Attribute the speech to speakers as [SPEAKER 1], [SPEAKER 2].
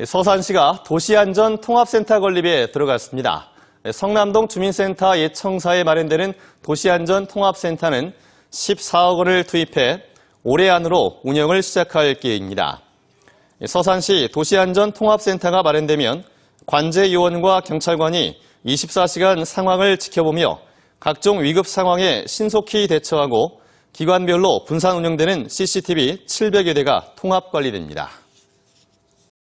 [SPEAKER 1] 예, 서산시가 도시안전 통합센터 건립에 들어갔습니다. 예, 성남동 주민센터 예청사에 마련되는 도시안전 통합센터는 14억 원을 투입해 올해 안으로 운영을 시작할 계획입니다. 예, 서산시 도시안전 통합센터가 마련되면 관제 요원과 경찰관이 24시간 상황을 지켜보며 각종 위급 상황에 신속히 대처하고 기관별로 분산 운영되는 CCTV 700여 대가 통합 관리됩니다.